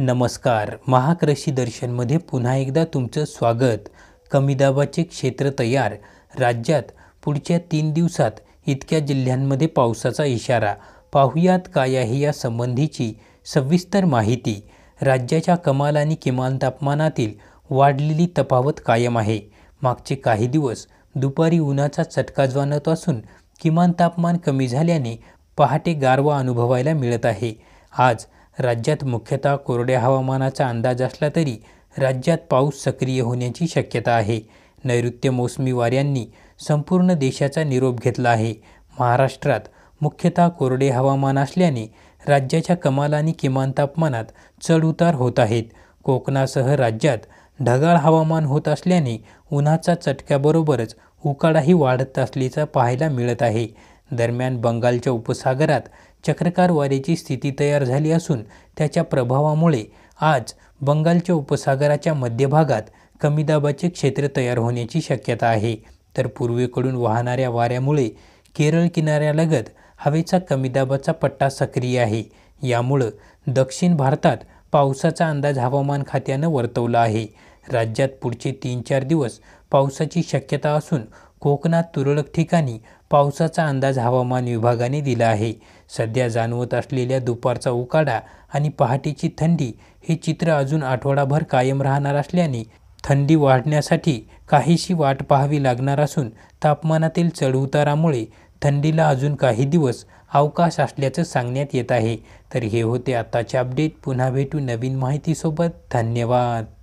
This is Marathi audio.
नमस्कार महाकृषी दर्शनमध्ये पुन्हा एकदा तुमचं स्वागत कमी दाबाचे क्षेत्र तयार राज्यात पुढच्या तीन दिवसात इतक्या जिल्ह्यांमध्ये पावसाचा इशारा पाहुयात काय आहे या संबंधीची सविस्तर माहिती राज्याच्या कमाल आणि किमान तापमानातील वाढलेली तफावत कायम आहे मागचे काही दिवस दुपारी उन्हाचा चटका जाणत असून किमान तापमान कमी झाल्याने पहाटे गारवा अनुभवायला मिळत आहे आज राज्यात मुख्यतः कोरड्या हवामानाचा अंदाज असला तरी राज्यात पाऊस सक्रिय होण्याची शक्यता आहे नैऋत्य मोसमी वाऱ्यांनी संपूर्ण देशाचा निरोप घेतला आहे महाराष्ट्रात मुख्यतः कोरडे हवामान असल्याने राज्याच्या कमाल आणि किमान तापमानात चढउतार होत आहेत कोकणासह राज्यात ढगाळ हवामान होत असल्याने उन्हाचा चटक्याबरोबरच उकाडाही वाढत असल्याचा पाहायला मिळत आहे दरम्यान बंगालच्या उपसागरात चक्रकार वारेची स्थिती तयार झाली असून त्याच्या प्रभावामुळे आज बंगालच्या उपसागराच्या मध्यभागात कमी दाबाचे क्षेत्र तयार होण्याची शक्यता आहे तर पूर्वेकडून वाहणाऱ्या वाऱ्यामुळे केरळ किनाऱ्यालगत हवेचा कमी दाबाचा पट्टा सक्रिय आहे यामुळं दक्षिण भारतात पावसाचा अंदाज हवामान खात्यानं वर्तवला आहे राज्यात पुढचे तीन चार दिवस पावसाची शक्यता असून कोकणात तुरळक ठिकाणी पावसाचा अंदाज हवामान विभागाने दिला आहे सध्या जाणवत असलेल्या दुपारचा उकाडा आणि पहाटेची थंडी हे चित्र अजून आठवडाभर कायम राहणार असल्याने थंडी वाढण्यासाठी काहीशी वाट पाहावी लागणार असून तापमानातील चढउतारामुळे थंडीला अजून काही दिवस अवकाश असल्याचं सांगण्यात येत आहे तर हे होते आत्ताचे अपडेट पुन्हा भेटू नवीन माहितीसोबत धन्यवाद